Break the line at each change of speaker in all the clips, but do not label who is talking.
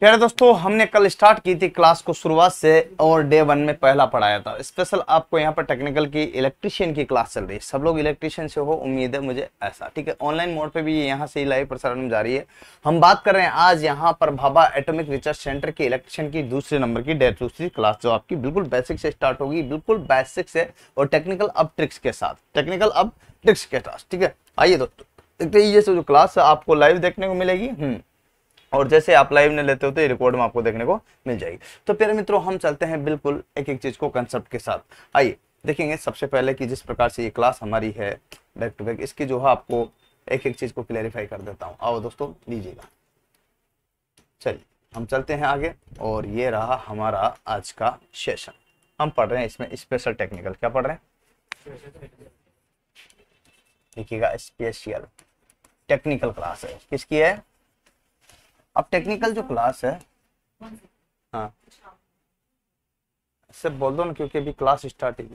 प्यारे दोस्तों हमने कल स्टार्ट की थी क्लास को शुरुआत से और डे वन में पहला पढ़ाया था स्पेशल आपको यहाँ पर टेक्निकल की इलेक्ट्रिशियन की क्लास चल रही है सब लोग इलेक्ट्रिशियन से हो उम्मीद है मुझे ऐसा ठीक है ऑनलाइन मोड पे भी यहाँ से लाइव प्रसारण जारी है हम बात कर रहे हैं आज यहाँ पर भाभा एटोमिक रिसर्च सेंटर की इलेक्ट्रिशियन की दूसरे नंबर की डेट दूसरी क्लास जो आपकी बिल्कुल बेसिक से स्टार्ट होगी बिल्कुल बेसिक से और टेक्निकल अब ट्रिक्स के साथ टेक्निकल अब ट्रिक्स के साथ ठीक है आइए दोस्तों ये जो क्लास आपको लाइव देखने को मिलेगी हम्म और जैसे आप लाइव में लेते हो तो ये रिकॉर्ड में आपको देखने को मिल जाएगी तो प्यारे मित्रों हम चलते हैं बिल्कुल एक एक चीज़ को कंसेप्ट के साथ आइए देखेंगे सबसे पहले कि जिस प्रकार से ये क्लास हमारी है बैक टू बैक इसकी जो है आपको एक एक चीज़ को क्लैरिफाई कर देता हूँ आओ दोस्तों लीजिएगा चलिए हम चलते हैं आगे और ये रहा हमारा आज का सेशन हम पढ़ रहे हैं इसमें स्पेशल टेक्निकल क्या पढ़ रहे हैं देखिएगा स्पेशल टेक्निकल क्लास है किसकी है अब टेक्निकल जो क्लास है हाँ सब बोल दो ना क्योंकि अभी क्लास स्टार्ट ही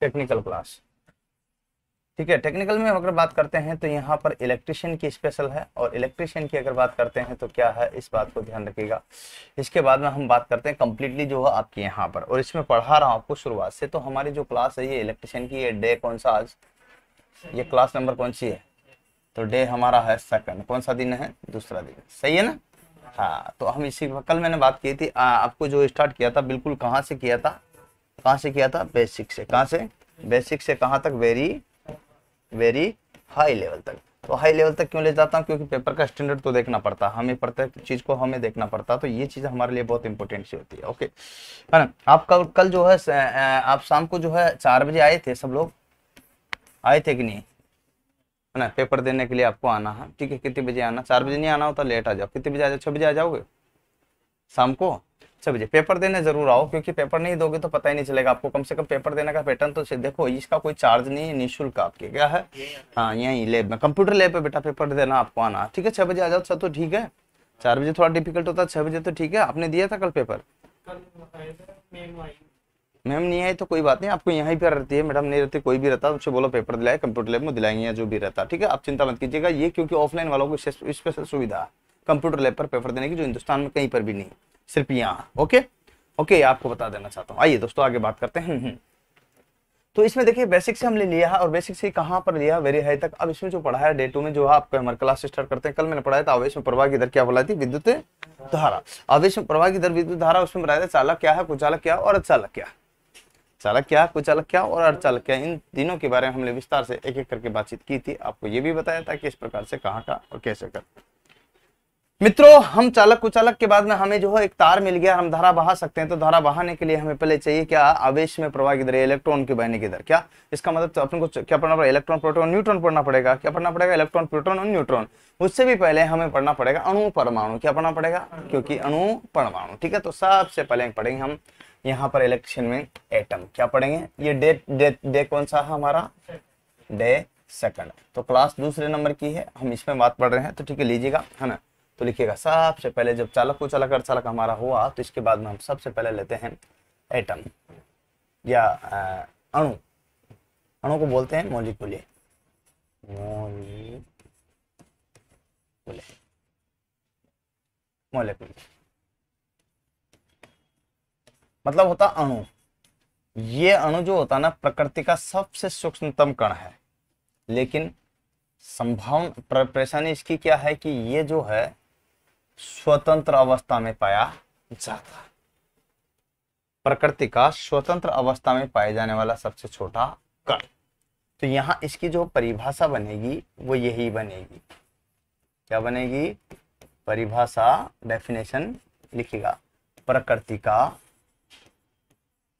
टेक्निकल क्लास हाँ? हाँ। ठीक है टेक्निकल में अगर बात करते हैं तो यहाँ पर इलेक्ट्रिशियन की स्पेशल है और इलेक्ट्रिशियन की अगर बात करते हैं तो क्या है इस बात को ध्यान रखिएगा इसके बाद में हम बात करते हैं कम्प्लीटली जो है आपके यहाँ पर और इसमें पढ़ा रहा हूँ आपको शुरुआत से तो हमारी जो क्लास है ये इलेक्ट्रिशियन की ये डे कौन सा आज ये क्लास नंबर कौन सी है तो डे हमारा है सेकंड कौन सा दिन है दूसरा दिन सही है ना हाँ तो हम इसी कल मैंने बात की थी आ, आपको जो स्टार्ट किया था बिल्कुल कहाँ से किया था कहाँ से किया था बेसिक से कहाँ से बेसिक से कहाँ तक वेरी वेरी हाई लेवल तक तो हाई लेवल तक क्यों ले जाता हूँ क्योंकि पेपर का स्टैंडर्ड तो देखना पड़ता है हमें प्रत्येक चीज़ को हमें देखना पड़ता है तो ये चीज़ हमारे लिए बहुत इंपॉर्टेंट सी होती है ओके है ना आप कल कल जो है आप शाम को जो है चार बजे आए थे सब लोग आए थे कि नहीं है ना पेपर देने के लिए आपको आना है ठीक है कितने बजे आना चार बजे नहीं आना होता लेट आ जाओ कितने बजे आ जाओ छः बजे आ जाओगे शाम को छः बजे पेपर देने जरूर आओ क्योंकि पेपर नहीं दोगे तो पता ही नहीं चलेगा आपको कम से कम पेपर देने का पैटर्न तो देखो इसका कोई चार्ज नहीं है निःशुल्क आपके क्या है हाँ यहीं लेब में कंप्यूटर लेब पे बेटा पेपर देना आपको आना ठीक है छः बजे आ जाओ अच्छा तो ठीक है चार बजे थोड़ा डिफिकल्ट होता है छः बजे तो ठीक है आपने दिया था कल पेपर मैम नहीं आई तो कोई बात नहीं आपको यहाँ पर रहती है मैडम नहीं रहती कोई भी रहता उनसे बोलो पेपर दिलाए कंप्यूटर लैब में दिलाएंगे या जो भी रहता ठीक है आप चिंता मत कीजिएगा ये क्योंकि ऑफलाइन वालों को स्पेशल सुविधा कंप्यूटर लैब पर पेपर देने की जो हिंदुस्तान में कहीं पर भी नहीं सिर्फ यहाँ ओके ओके आपको बता देना चाहता हूँ आइए दोस्तों आगे बात करते हैं हम्म, हम्म। तो इसमें देखिए बेसिक से हमने लिया है और बेसिक से कहाँ पर लिया वेरी हाई तक अब इसमें जो पढ़ा है डे टू में जो है आपको हमारे क्लास स्टार्ट करते हैं कल मैंने पढ़ाया था आवेश में प्रवाह की दर क्या बोला थी विद्युत धारा आवेश में प्रवाह की दर विद्युत धारा उसमें बताया था चालक क्या है कुचालक क्या और अचालक क्या है चालक क्या कुचालक क्या और क्या इन तीनों के बारे में हमने विस्तार से एक एक करके बातचीत की थी आपको ये भी बताया था कि इस प्रकार से कहा का और कैसे कर मित्रों हम चालक कुचालक के बाद में हमें जो है एक तार मिल गया हम धारा बहा सकते हैं तो धारा बहाने के लिए हमें पहले चाहिए क्या आवेश में प्रवाह की दर इलेक्ट्रॉन के बहने की दर क्या इसका मतलब तो अपने को क्या पढ़ना पड़ेगा इलेक्ट्रॉन प्रोटॉन न्यूट्रॉन पढ़ना पड़ेगा क्या पढ़ना पड़ेगा इलेक्ट्रॉन प्रोटॉन और न्यूट्रॉन उससे भी पहले हमें पढ़ना पड़ेगा अणु परमाणु क्या पढ़ना पड़ेगा क्योंकि अणु परमाणु ठीक है तो सबसे पहले पढ़ेंगे हम यहाँ पर इलेक्शन में एटम क्या पढ़ेंगे ये डे डे डे कौन सा है हमारा डे सेकंड तो क्लास दूसरे नंबर की है हम इसमें बात पढ़ रहे हैं तो ठीक है लीजिएगा है ना तो लिखिएगा सबसे पहले जब चालक उचालक चालक और चालक हमारा हुआ तो इसके बाद में हम सबसे पहले लेते हैं एटम या अणु अणु को बोलते हैं मोलिकुले मोलिकुले मोलिकुले मतलब होता अणु ये अणु जो होता ना प्रकृति का सबसे सूक्ष्मतम कण है लेकिन संभावना परेशानी इसकी क्या है कि ये जो है स्वतंत्र अवस्था में पाया जाता प्रकृति का स्वतंत्र अवस्था में पाए जाने वाला सबसे छोटा कण तो यहां इसकी जो परिभाषा बनेगी वो यही बनेगी क्या बनेगी परिभाषा डेफिनेशन लिखेगा प्रकृति का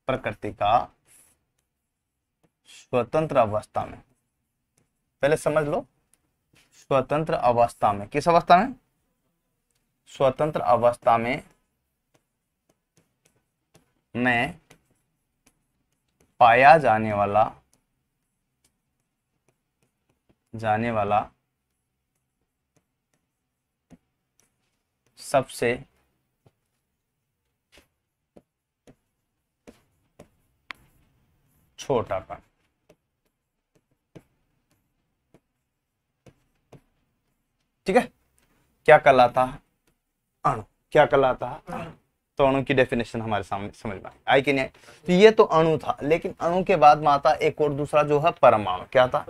प्रकृति का स्वतंत्र अवस्था में पहले समझ लो स्वतंत्र अवस्था में किस अवस्था में स्वतंत्र अवस्था में मैं पाया जाने वाला जाने वाला सबसे छोटा का ठीक है क्या कहलाता है अणु क्या कहलाता है तो अणु की डेफिनेशन हमारे सामने समझ में आई कि नहीं तो ये तो अणु था लेकिन अणु के बाद में आता एक और दूसरा जो है परमाणु क्या था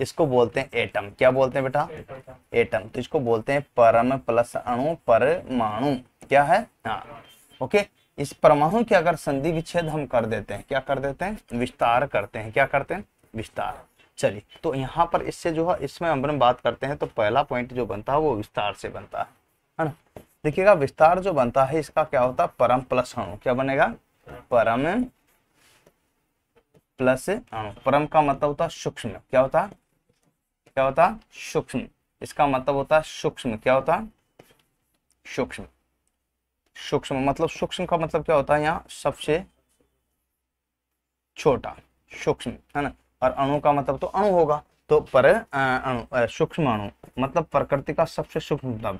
इसको बोलते हैं एटम क्या बोलते हैं बेटा एटम तो इसको बोलते हैं परम प्लस अणु परमाणु क्या है हाँ ओके इस परमाणु के अगर संधि विच्छेद हम कर देते हैं क्या कर देते हैं विस्तार करते हैं क्या करते हैं विस्तार चलिए तो यहाँ पर इससे जो है इसमें हम बात करते हैं तो पहला पॉइंट जो बनता है वो विस्तार से बनता है है ना देखिएगा विस्तार जो बनता है इसका क्या होता है परम प्लस अणु क्या बनेगा परम प्लस अणु परम का मतलब होता है सूक्ष्म क्या होता क्या होता सूक्ष्म इसका मतलब होता है सूक्ष्म क्या होता सूक्ष्म सूक्ष्म मतलब सूक्ष्म का मतलब क्या होता है यहाँ सबसे छोटा सूक्ष्म है ना और अणु का मतलब तो अणु होगा तो पर अणु सूक्ष्म अणु मतलब प्रकृति का सबसे सूक्ष्म मतलब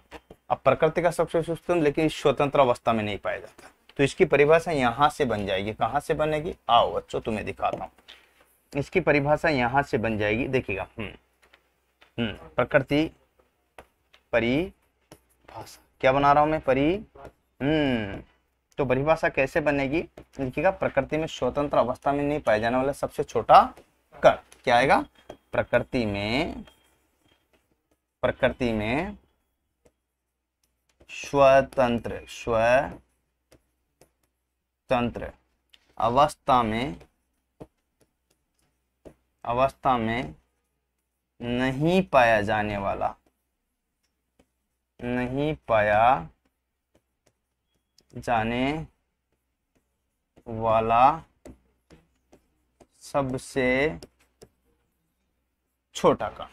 अब प्रकृति का सबसे सूक्ष्म लेकिन स्वतंत्र अवस्था में नहीं पाया जाता तो इसकी परिभाषा यहाँ से बन जाएगी कहाँ से बनेगी आओ बच्चों तुम्हें दिखाता हूँ इसकी परिभाषा यहाँ से बन जाएगी देखिएगा हम्म, हम्म प्रकृति परिभाषा क्या बना रहा हूं मैं परी हम्म तो परिभाषा कैसे बनेगी लिखिएगा प्रकृति में स्वतंत्र अवस्था में नहीं पाया जाने वाला सबसे छोटा कर क्या आएगा प्रकृति में प्रकृति में स्वतंत्र स्वतंत्र अवस्था में अवस्था में नहीं पाया जाने वाला नहीं पाया जाने वाला सबसे छोटा का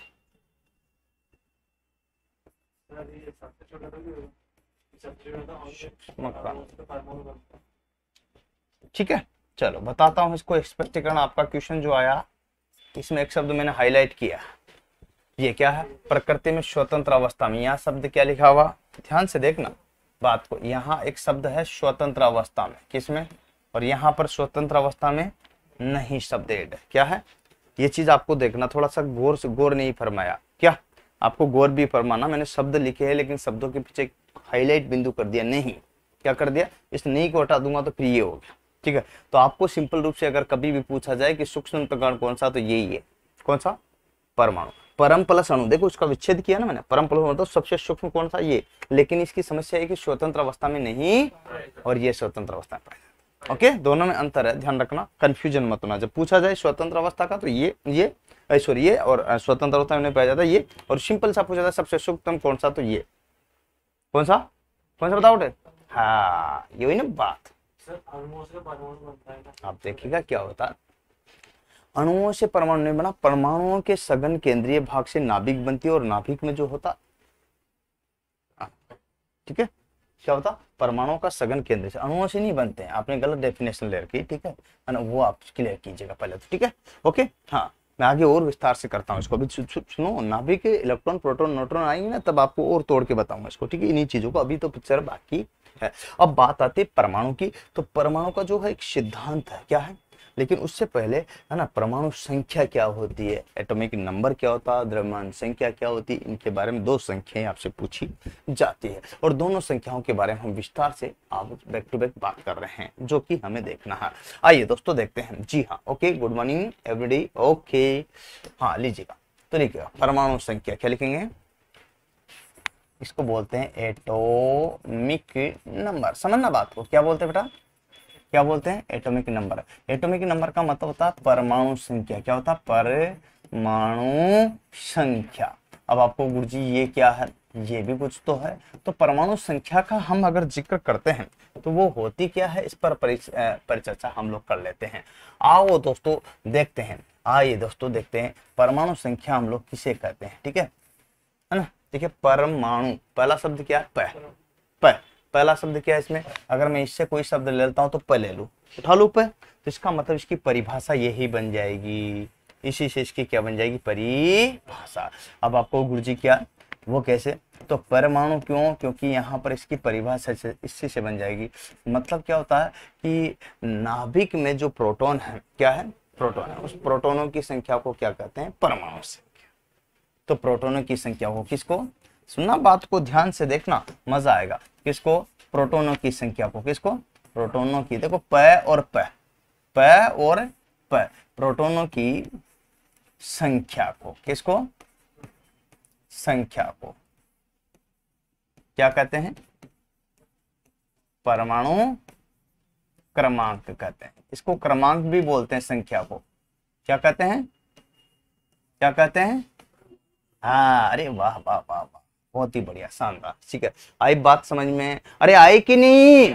ठीक है चलो बताता हूं इसको स्पष्टीकरण आपका क्वेश्चन जो आया इसमें एक शब्द मैंने हाईलाइट किया ये क्या है प्रकृति में स्वतंत्र अवस्था में यह शब्द क्या लिखा हुआ ध्यान से देखना बात को यहाँ एक शब्द है स्वतंत्र अवस्था में किसमें और यहाँ पर स्वतंत्र अवस्था में नहीं शब्द एड है क्या है ये चीज आपको देखना थोड़ा सा गौर से गौर नहीं फरमाया क्या आपको गौर भी फरमाना मैंने शब्द लिखे हैं लेकिन शब्दों के पीछे हाईलाइट बिंदु कर दिया नहीं क्या कर दिया इस नहीं को हटा दूंगा तो फिर ये हो गया ठीक है तो आपको सिंपल रूप से अगर कभी भी पूछा जाए कि सूक्ष्म कौन सा तो यही है कौन सा परमाणु परम प्लस अणु देखो उसका विच्छेद किया ना मैंने परम प्लस मतलब सबसे सूक्ष्म कौन था ये लेकिन इसकी समस्या है कि स्वतंत्र अवस्था में नहीं और ये स्वतंत्र अवस्था में पाया जाता ओके दोनों में अंतर है ध्यान रखना कंफ्यूजन मत होना जब पूछा जाए स्वतंत्र अवस्था का तो ये ये सॉरी ये और स्वतंत्र अवस्था में पाया जाता है ये और सिंपल सा पूछा जाता है सबसे सूक्ष्म कौन सा तो ये कौन सा कौन सा बताओ हाँ ये हुई ना बात आप देखिएगा क्या होता है अणुओं से परमाणु नहीं बना परमाणुओं के सघन केंद्रीय भाग से नाभिक बनती है और नाभिक में जो होता हाँ, ठीक है क्या होता परमाणुओं का सघन केंद्र से अणुओं से नहीं बनते हैं आपने गलत डेफिनेशन ले रखी ठीक है वो आप क्लियर कीजिएगा पहले तो ठीक है ओके हाँ मैं आगे और विस्तार से करता हूँ इसको अभी सुनो नाभिक इलेक्ट्रॉन प्रोटोन न्यूट्रॉन आएंगे ना तब आपको और तोड़ के बताऊंगा इसको ठीक है इन्हीं चीजों को अभी तो पिक्चर बाकी है अब बात आती है परमाणु की तो परमाणु का जो है एक सिद्धांत है क्या है लेकिन उससे पहले है ना परमाणु संख्या क्या होती है एटॉमिक नंबर क्या होता है द्रव्यमान संख्या क्या होती है इनके बारे में दो संख्याएं आपसे पूछी जाती है और दोनों संख्याओं के बारे में हम विस्तार से आप बैक टू बैक बात कर रहे हैं जो कि हमें देखना है आइए दोस्तों देखते हैं जी हाँ okay good morning everyday okay हाँ लीजिएगा तो लिखिएगा परमाणु संख्या क्या लिखेंगे इसको बोलते हैं एटोमिक नंबर समझना बात को क्या बोलते हैं बेटा क्या बोलते हैं एटॉमिक नंबर एटॉमिक नंबर का मतलब होता है परमाणु संख्या क्या होता है परमाणु संख्या अब आपको गुरु जी ये क्या है ये भी कुछ तो है तो परमाणु संख्या का हम अगर जिक्र करते हैं तो वो होती क्या है इस पर परिचर्चा हम लोग कर लेते हैं आओ दोस्तों देखते हैं आइए दोस्तों देखते हैं परमाणु संख्या हम लोग किसे कहते हैं ठीक है ना देखिए परमाणु पहला शब्द क्या है प प पहला शब्द क्या है इसमें अगर मैं इससे कोई शब्द ले लेता हूँ तो प ले लू उठा लू पे तो इसका मतलब इसकी परिभाषा यही बन जाएगी इसी से इसकी क्या बन जाएगी परिभाषा अब आपको गुरु जी क्या वो कैसे तो परमाणु क्यों क्योंकि यहाँ पर इसकी परिभाषा इसी से बन जाएगी मतलब क्या होता है कि नाभिक में जो प्रोटोन है क्या है प्रोटोन है उस प्रोटोनों की संख्या को क्या कहते हैं परमाणु संख्या तो प्रोटोनों की संख्या हो किसको सुनना बात को ध्यान से देखना मजा आएगा किसको प्रोटोनों की संख्या को किसको प्रोटोनों की देखो प और प प और प प्रोटोनों की संख्या को किसको संख्या को क्या कहते हैं परमाणु क्रमांक कहते हैं इसको क्रमांक भी बोलते हैं संख्या को क्या कहते हैं क्या कहते हैं हा अरे वाह वाह वाह वाह बहुत ही बढ़िया शानदार ठीक है आई बात समझ में अरे आई कि नहीं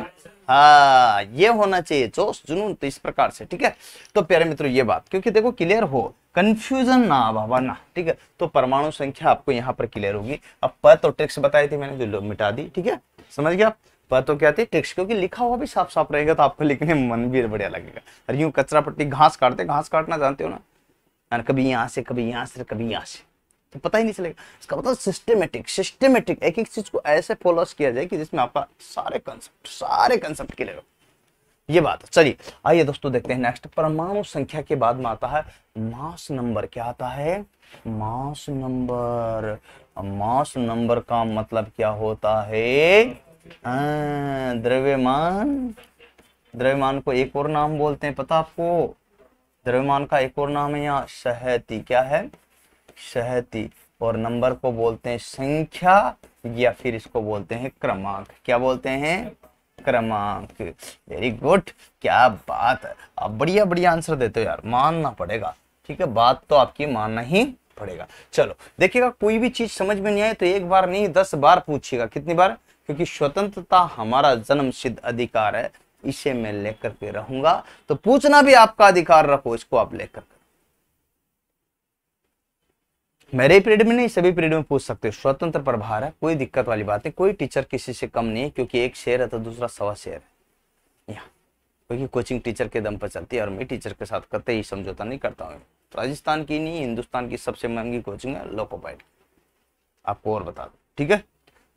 हाँ ये होना चाहिए जोश जुनून तो इस प्रकार से ठीक है तो प्यारे मित्रों ये बात क्योंकि देखो क्लियर हो कंफ्यूजन ना बाबा ना ठीक है तो परमाणु संख्या आपको यहाँ पर क्लियर होगी अब पद और टेक्स बताई थी मैंने जो लोग मिटा दी ठीक है समझ गया पद तो क्या थी टेक्स क्योंकि लिखा हुआ भी साफ साफ रहेगा तो आपको लिखने में मन भी बढ़िया लगेगा अरे यूं कचरा पट्टी घास काटते घास काटना जानते हो ना कभी यहाँ से कभी यहाँ से कभी यहाँ से तो पता ही नहीं चलेगा इसका मतलब सिस्टमेटिक सिस्टमेटिक एक एक चीज को ऐसे फॉलोअस किया जाए कि जिसमें आपका सारे कंसेप्ट सारे कंसेप्ट क्लियर हो ये बात है चलिए आइए दोस्तों देखते हैं नेक्स्ट परमाणु संख्या के बाद में आता है मास नंबर क्या आता है मास नंबर मास नंबर का मतलब क्या होता है द्रव्यमान द्रव्यमान को एक और नाम बोलते हैं पता आपको द्रव्यमान का एक और नाम है यहाँ सहती क्या है सहती और नंबर को बोलते हैं संख्या या फिर इसको बोलते हैं क्रमांक क्या बोलते हैं क्रमांक वेरी गुड क्या बात है आप बढ़िया बढ़िया आंसर देते हो यार मानना पड़ेगा ठीक है बात तो आपकी मानना ही पड़ेगा चलो देखिएगा कोई भी चीज समझ में नहीं आए तो एक बार नहीं दस बार पूछिएगा कितनी बार क्योंकि स्वतंत्रता हमारा जन्म सिद्ध अधिकार है इसे मैं लेकर के रहूंगा तो पूछना भी आपका अधिकार रखो इसको आप लेकर मेरे पीरियड में नहीं सभी पीरियड में पूछ सकते स्वतंत्र प्रभार है कोई दिक्कत वाली बात है कोई टीचर किसी से कम नहीं है क्योंकि एक शेयर है तो दूसरा सवा शेयर है यहाँ क्योंकि कोचिंग टीचर के दम पर चलती है और मैं टीचर के साथ ही समझौता नहीं करता हूँ राजस्थान की नहीं हिंदुस्तान की सबसे महंगी कोचिंग है लोकोपाइड आपको और बता दो ठीक है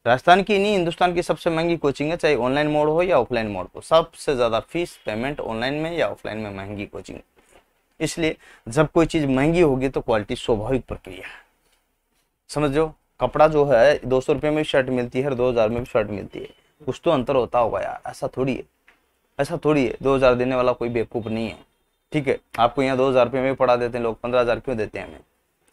राजस्थान की नहीं हिंदुस्तान की सबसे महंगी कोचिंग है चाहे ऑनलाइन मोड हो या ऑफलाइन मोड हो सबसे ज़्यादा फीस पेमेंट ऑनलाइन में या ऑफलाइन में महंगी कोचिंग इसलिए जब कोई चीज़ महंगी होगी तो क्वालिटी स्वाभाविक प्रक्रिया है समझो कपड़ा जो है दो सौ रुपये में भी शर्ट मिलती है और दो हज़ार में भी शर्ट मिलती है कुछ तो अंतर होता होगा यार ऐसा थोड़ी है ऐसा थोड़ी है दो हज़ार देने वाला कोई बेवकूफ़ नहीं है ठीक है आपको यहाँ दो हज़ार रुपये में पढ़ा देते हैं लोग पंद्रह हज़ार क्यों देते हैं हमें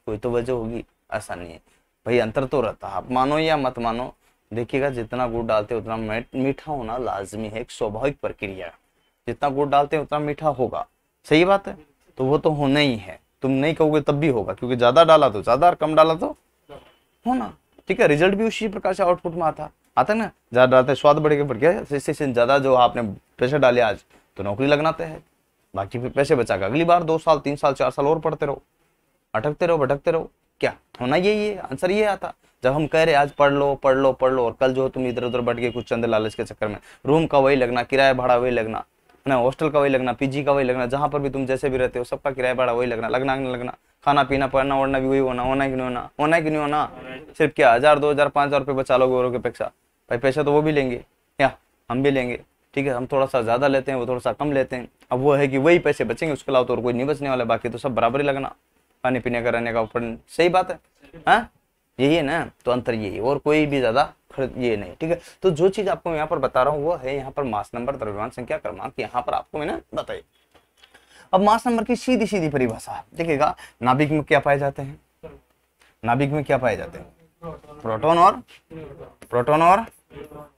कोई तो वजह होगी ऐसा नहीं है भाई अंतर तो रहता है आप मानो या मत मानो देखिएगा जितना गुड़ डालते उतना मीठा होना लाजमी है एक स्वाभाविक प्रक्रिया जितना गुड़ डालते हैं उतना मीठा होगा सही बात है तो वो तो होना ही है तुम नहीं कहोगे तब भी होगा क्योंकि ज़्यादा डाला तो ज़्यादा और कम डाला तो हो ना ठीक है रिजल्ट भी उसी प्रकार से आउटपुट में आता आता ना ज्यादा डालते हैं स्वाद बढ़ के बढ़ गया इससे ज्यादा जो आपने प्रेशर डाले आज तो नौकरी लगनाते हैं बाकी फिर पैसे बचा के अगली बार दो साल तीन साल चार साल और पढ़ते रहो अटकते रहो भटकते रहो क्या होना यही है आंसर ये आता जब हम कह रहे आज पढ़ लो पढ़ लो पढ़ लो और कल जो तुम इधर उधर बढ़ गए कुछ चंद लालच के चक्कर में रूम का वही लगना किराया भाड़ा वही लगना ना हॉस्टल का वही लगना पीजी का वही लगना जहाँ पर भी तुम जैसे भी रहते हो सबका किराया भाड़ा वही लगना लगना नहीं लगना खाना पीना पढ़ना ओढ़ना भी वही होना होना कि नहीं होना होना कि नहीं होना सिर्फ क्या हजार दो हजार पाँच हजार रुपये बचा लोगे और अपेक्षा भाई पैसा तो वो भी लेंगे या हम भी लेंगे ठीक है हम थोड़ा सा ज़्यादा लेते हैं वो थोड़ा सा कम लेते हैं अब वो है कि वही पैसे बचेंगे उसके अलावा तो और कोई नहीं बचने वाला बाकी तो सब बराबर ही लगना खाने पीने का रहने का ऊपर सही बात है हाँ यही है ना तो अंतर यही और कोई भी ज़्यादा खरीद ये नहीं ठीक है तो जो चीज़ आपको यहाँ पर बता रहा हूँ वो है यहाँ पर मास नंबर द्रव्यमान संख्या क्रमांक यहाँ पर आपको मैंने बताई अब मास नंबर की सीधी सीधी परिभाषा देखिएगा नाभिक में क्या पाए जाते हैं नाभिक में क्या पाए जाते हैं प्रोटॉन और प्रोटॉन और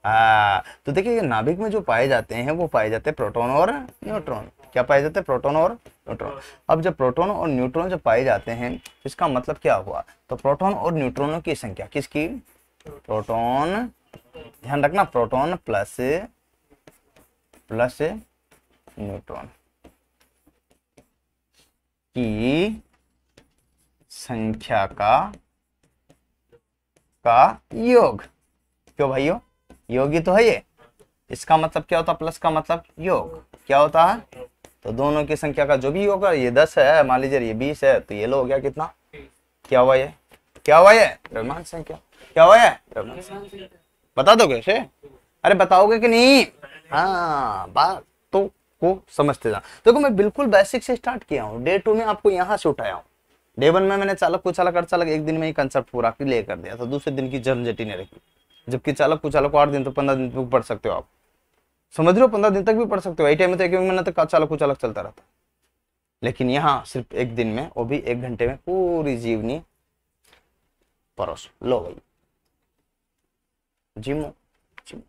आ, हाँ, तो देखिए नाभिक में जो पाए जाते हैं वो पाए जाते हैं प्रोटॉन और न्यूट्रॉन क्या पाए जाते हैं प्रोटॉन और न्यूट्रॉन अब जब प्रोटॉन और न्यूट्रॉन जब पाए जाते हैं इसका मतलब क्या हुआ तो प्रोटॉन और न्यूट्रॉनों की संख्या किसकी प्रोटॉन ध्यान रखना प्रोटॉन प्लस प्लस न्यूट्रॉन की संख्या का का योग क्यों भाइयों योगी तो है ये इसका मतलब क्या होता है प्लस का मतलब योग क्या होता है तो दोनों की संख्या का जो भी योग ये दस है मान लीजिए ये बीस है तो ये लो हो गया कितना क्या हुआ ये क्या हुआ ये द्रव्यमान संख्या क्या हुआ है बता दोगे उसे अरे बताओगे कि नहीं हाँ बात तो को समझते जा देखो तो मैं बिल्कुल बेसिक से स्टार्ट किया हूँ डे टू में आपको यहाँ से उठाया हूँ डे वन में मैंने चालक को चालक अर्थ चालक एक दिन में ही कंसेप्ट पूरा ले कर दिया था दूसरे दिन की जन्म जटी नहीं रखी जबकि चालक को चालक को आठ दिन तो पंद्रह दिन तक पढ़ सकते हो आप समझ रहे हो पंद्रह दिन तक भी पढ़ सकते हो आई टाइम में तो एक महीने तक चालक को चालक चलता रहता लेकिन यहाँ सिर्फ एक दिन में वो भी एक घंटे में पूरी जीवनी परोस लो भाई जिमो जिमो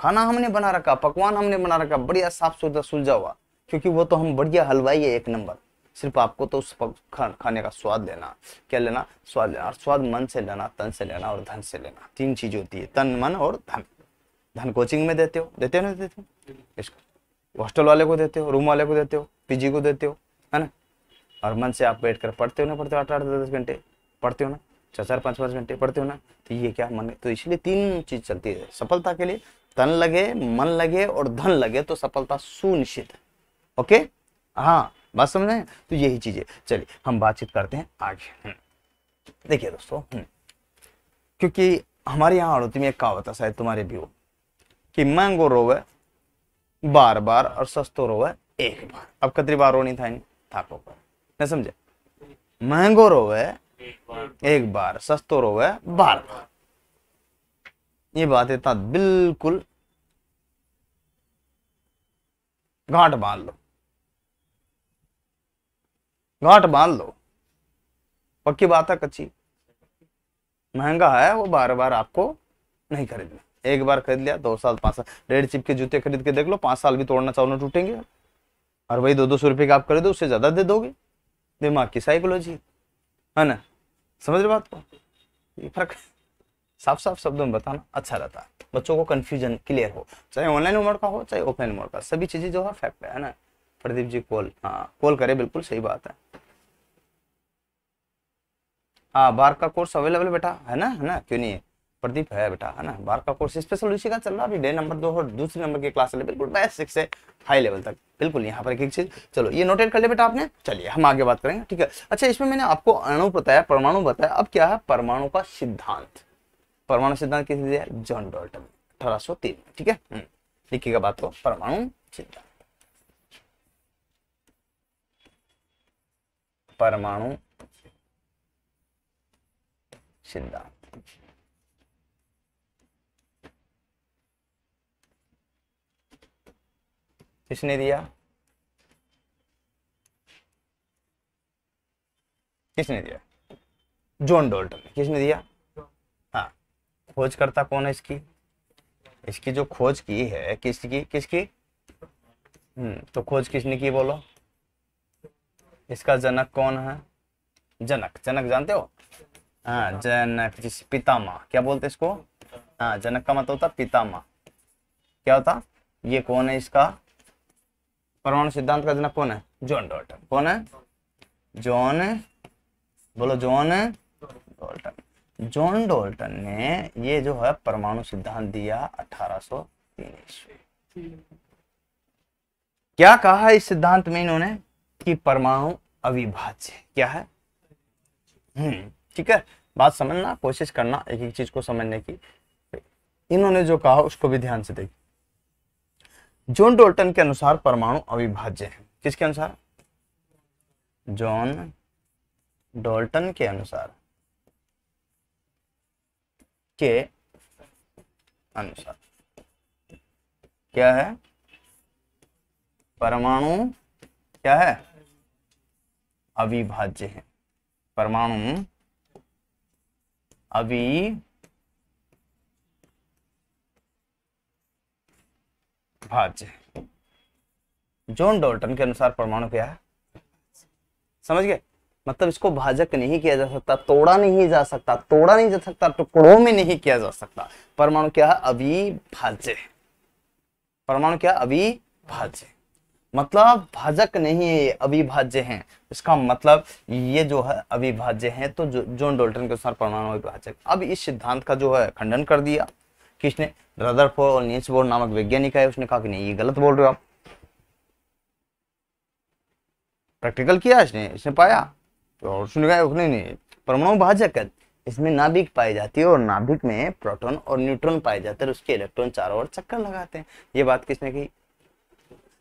खाना हमने बना रखा पकवान हमने बना रखा बढ़िया साफ सुथरा सुलझा हुआ क्योंकि वो तो हम बढ़िया हलवाई है एक नंबर सिर्फ आपको तो उस खा, खाने का स्वाद लेना क्या लेना स्वाद लेना और स्वाद मन से लेना तन से लेना और धन से लेना तीन चीज होती है तन मन और धन धन कोचिंग में देते हो देते हो ना देते हो इसको हॉस्टल वाले को देते हो रूम वाले को देते हो पीजी को देते हो है ना और मन से आप बैठ कर पढ़ते हो ना पढ़ते हो आठ आठ दस घंटे पढ़ते हो ना चार चार पाँच पाँच घंटे पढ़ते हो ना तो ये क्या मन तो इसलिए तीन चीज चलती है सफलता के लिए तन लगे मन लगे और धन लगे तो सफलता सुनिश्चित है ओके हाँ बात समझ रहे तो यही चीज है चलिए हम बातचीत करते हैं आगे हम्म। देखिए दोस्तों हम्म। क्योंकि हमारे यहाँ और में एक कहावत है शायद तुम्हारे भी हो कि मैंगो रोवे बार बार और सस्तो रोवे एक बार अब कतरी बार रोनी था इन था पर समझे मैंगो रोवे एक बार सस्तो है बार ये बात इतना बिल्कुल घाट बांध लो घाट बांध लो पक्की बात है कच्ची महंगा है वो बार बार आपको नहीं खरीदना एक बार खरीद लिया दो साल पांच साल रेड चिप के जूते खरीद के देख लो पांच साल भी तोड़ना चाहो ना टूटेंगे और वही दो दो सौ रुपए का आप खरीदो उससे ज्यादा दे दोगे दिमाग की साइकोलॉजी है ना समझ रहे बात को ये फर्क साफ साफ शब्दों में बताना अच्छा रहता है बच्चों को कन्फ्यूजन क्लियर हो चाहे ऑनलाइन उम्र का हो चाहे ऑफलाइन उम्र का सभी चीजें जो है फैक्ट है ना प्रदीप जी कॉल हाँ कॉल करे बिल्कुल सही बात है हाँ बार का कोर्स अवेलेबल बेटा है ना है ना क्यों नहीं है प्रदीप है बेटा है ना बार का कोर्स स्पेशल उसी का चल रहा है अभी डे नंबर दो और दूसरे नंबर की क्लास है बिल्कुल सिक्स से हाई लेवल तक बिल्कुल यहाँ पर एक चीज चलो ये नोटेट कर ले बेटा आपने चलिए हम आगे बात करेंगे ठीक है अच्छा इसमें मैंने आपको अणु बताया परमाणु बताया अब क्या है परमाणु का सिद्धांत परमाणु सिद्धांत किस दिया जॉन डॉल्टन अठारह ठीक है हम्म, लिखिएगा बात को परमाणु सिद्धांत परमाणु सिद्धांत किसने दिया किसने दिया जॉन डोल्टन किसने दिया हाँ खोजकर्ता कौन है इसकी इसकी जो खोज की है किसकी किसकी हम्म, तो खोज किसने की बोलो इसका जनक कौन है जनक जनक जानते हो हाँ जनक जिस पितामा क्या बोलते इसको हाँ जनक का मतलब होता पितामा क्या होता ये कौन है इसका परमाणु सिद्धांत का जनक कौन है जॉन डॉल्टन कौन है जॉन बोलो जॉन डॉल्टन जॉन डॉल्टन ने ये जो है परमाणु सिद्धांत दिया 1803 ईस्वी क्या कहा है इस सिद्धांत में इन्होंने कि परमाणु अविभाज्य क्या है हम्म ठीक है बात समझना कोशिश करना एक एक चीज को समझने की इन्होंने जो कहा उसको भी ध्यान से देखिए जॉन डोल्टन के अनुसार परमाणु अविभाज्य है किसके अनुसार जॉन डोल्टन के अनुसार के अनुसार क्या है परमाणु क्या है अविभाज्य है परमाणु अभी भाज्य जॉन डॉल्टन के अनुसार परमाणु क्या है समझ गए मतलब इसको भाजक नहीं किया जा सकता तोड़ा नहीं जा सकता तोड़ा नहीं जा सकता टुकड़ों में नहीं किया जा सकता परमाणु क्या है अविभाज्य परमाणु क्या अविभाज्य मतलब भाजक नहीं है अविभाज्य है इसका मतलब ये जो है अविभाज्य है तो जॉन डोल्टन के अनुसार परमाणु अभिभाजक अब इस सिद्धांत का जो है खंडन कर दिया किसने रदरफोर्ड और नील्सबोर नामक वैज्ञानिक है उसने कहा कि नहीं ये गलत बोल रहे हो आप प्रैक्टिकल किया इसने इसने पाया और उसने कहा नहीं नहीं परमाणु भाजक इसमें नाभिक पाई जाती है और नाभिक में प्रोटॉन और न्यूट्रॉन पाए जाते हैं उसके इलेक्ट्रॉन चारों ओर चक्कर लगाते हैं ये बात किसने की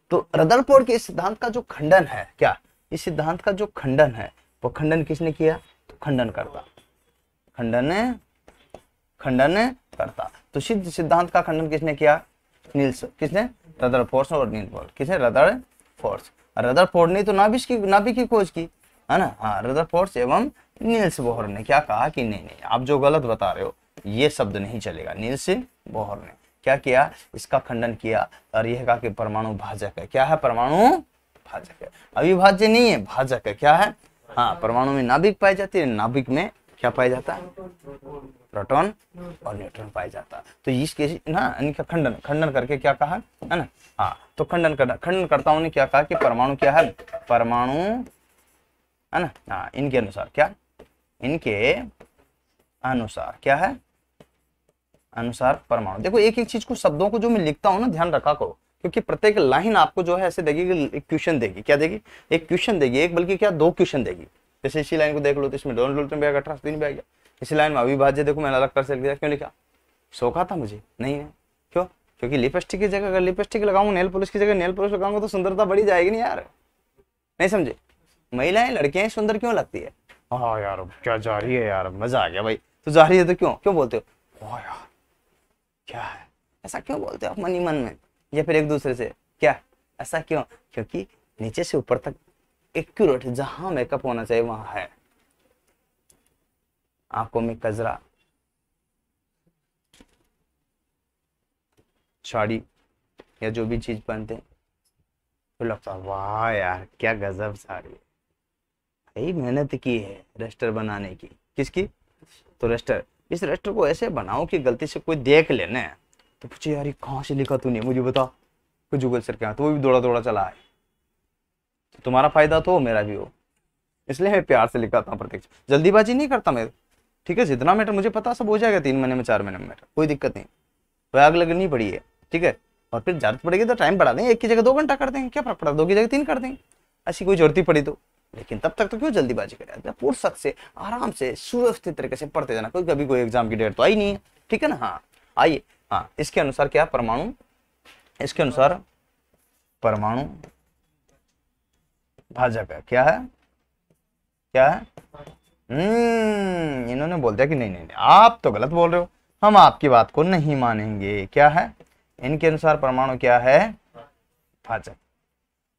तो रदरफोर्ड के इस सिद्धांत का जो खंडन है क्या इस सिद्धांत का जो खंडन है वो खंडन किसने किया तो खंडन करता खंडन खंडन करता तो सिद्ध सिद्धांत का खंडन किसने किया नील्स किसने रदर फोर्स और नील फोर्ड किसने रदर फोर्स रदर फोर्ड ने तो नाभिक की नाभिक की खोज की है ना हाँ रदर फोर्स एवं नील्स बोहर ने क्या कहा कि नहीं नहीं आप जो गलत बता रहे हो ये शब्द नहीं चलेगा नील्स बोहर ने क्या किया इसका खंडन किया और यह कहा कि परमाणु भाजक है क्या है परमाणु भाजक है अविभाज्य नहीं है भाजक है क्या है हाँ परमाणु में नाभिक पाई जाती है नाभिक में क्या पाया जाता है प्रोटॉन और न्यूट्रॉन पाया जाता तो इस केस ना इनका खंडन खंडन करके क्या कहा है ना हाँ तो खंडन कर खंडन करता ने क्या कहा कि परमाणु क्या है परमाणु है ना हाँ इनके अनुसार क्या इनके अनुसार क्या है अनुसार परमाणु देखो एक एक चीज को शब्दों को जो मैं लिखता हूँ ना ध्यान रखा करो क्योंकि प्रत्येक लाइन आपको जो है ऐसे देगी कि एक क्वेश्चन देगी क्या देगी एक क्वेश्चन देगी एक बल्कि क्या दो क्वेश्चन देगी जैसे इसी लाइन को देख लो तो इसमें डोन लोल्टन भी आ गया भी आ गया इस लाइन में अविभाज्य देखो मैंने अलग कर से लिखा क्यों लिखा सोखा था मुझे नहीं है क्यों क्योंकि लिपस्टिक की जगह अगर लिपस्टिक लगाऊंगा नेल पॉलिश की जगह नेल पॉलिश लगाऊंगा तो सुंदरता बढ़ी जाएगी नहीं यार नहीं समझे महिलाएं लड़कियां सुंदर क्यों लगती है हाँ यार क्या जा रही है यार मजा आ गया भाई तो जा रही है तो क्यों क्यों बोलते हो यार क्या है ऐसा क्यों बोलते हो मन ही मन में या फिर एक दूसरे से क्या ऐसा क्यों क्योंकि नीचे से ऊपर तक एक्यूरेट जहां मेकअप होना चाहिए वहां है आंखों में कजरा छाड़ी या जो भी चीज़ पहनते तो लगता वाह यार क्या गजब साड़ी है भाई मेहनत की है रेस्टर बनाने की किसकी तो रेस्टर इस रेस्टर को ऐसे बनाओ कि गलती से कोई देख ले ना तो पूछे यार ये कहाँ से लिखा तूने मुझे बता कुछ जुगल सर क्या तो वो भी दौड़ा दौड़ा चला आए तो तुम्हारा फायदा तो मेरा भी हो इसलिए मैं प्यार से लिखाता हूँ प्रत्यक्ष जल्दीबाजी नहीं करता मैं ठीक है जितना मैटर मुझे पता सब हो जाएगा तीन महीने में चार महीने में मैटर कोई दिक्कत नहीं तो आग लगनी पड़ी है ठीक है और फिर जरूरत पड़ेगी तो टाइम बढ़ा देंगे एक की जगह दो घंटा कर देंगे क्या फर्क पड़ा दो की जगह तीन कर देंगे ऐसी कोई जरूरत ही पड़ी तो लेकिन तब तक तो क्यों जल्दीबाजी कर आदमी फुर्सत से आराम से सुव्यवस्थित तरीके से पढ़ते जाना कोई कभी कोई एग्जाम की डेट तो आई नहीं है ठीक है ना हाँ आइए हाँ इसके अनुसार क्या परमाणु इसके अनुसार परमाणु भाजक है क्या है क्या है हम्म, इन्होंने बोल दिया कि नहीं नहीं आप तो गलत बोल रहे हो हम आपकी बात को नहीं मानेंगे क्या है इनके अनुसार परमाणु क्या है भाजक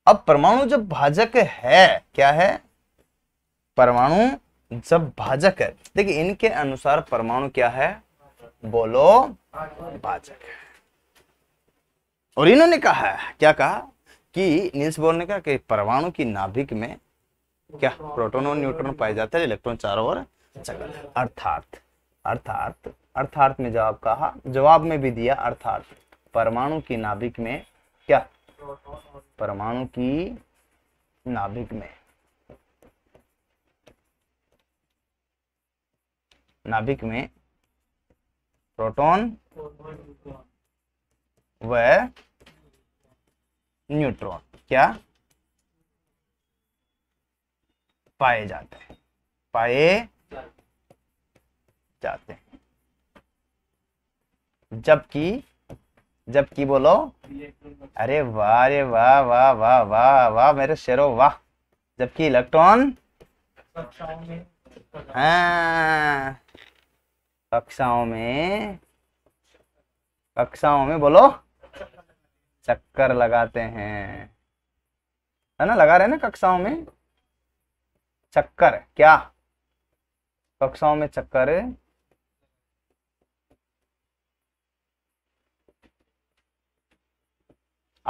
अब परमाणु जब भाजक है क्या है परमाणु जब भाजक है देखिए इनके अनुसार परमाणु क्या है बोलो भाजक है और इन्होंने कहा क्या कहा कि नील्स बोर ने कहा कि परमाणु की नाभिक में क्या प्रोटोन और न्यूट्रॉन पाए जाते हैं इलेक्ट्रॉन चारों ओर अर्थात अर्थार्थ अर्थात में जवाब कहा जवाब में भी दिया अर्थार्थ परमाणु की नाभिक में क्या परमाणु की नाभिक में नाभिक में प्रोटॉन व न्यूट्रॉन क्या पाए जाते हैं पाए जाते हैं जबकि जबकि बोलो अरे वाह अरे वाह वाह वाह वाह वाह मेरे शेरो वाह जबकि इलेक्ट्रॉन हाँ। कक्षाओं में कक्षाओं में बोलो चक्कर लगाते हैं है ना लगा रहे ना कक्षाओं में चक्कर क्या कक्षाओं में चक्कर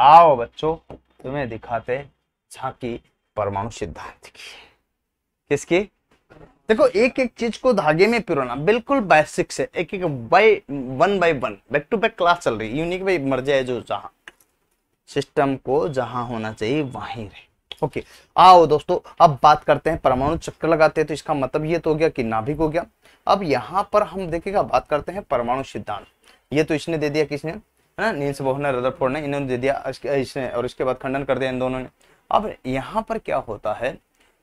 आओ बच्चों तुम्हें दिखाते झांकी परमाणु सिद्धांत की किसकी देखो एक एक चीज को धागे में पिरोना बिल्कुल बेसिक से एक एक by one by one back to back class चल रही यूनिक भाई मर्जी है जो जहां सिस्टम को जहां होना चाहिए वहीं रहे ओके आओ दोस्तों अब बात करते हैं परमाणु चक्कर लगाते हैं तो इसका मतलब ये तो हो गया कि नाभिक हो गया अब यहाँ पर हम देखेगा बात करते हैं परमाणु सिद्धांत ये तो इसने दे दिया किसने है ना नील्स बोहना रदरफोर्ड ने इन्होंने दे दिया इसने और इसके बाद खंडन कर दिया इन दोनों ने अब यहाँ पर क्या होता है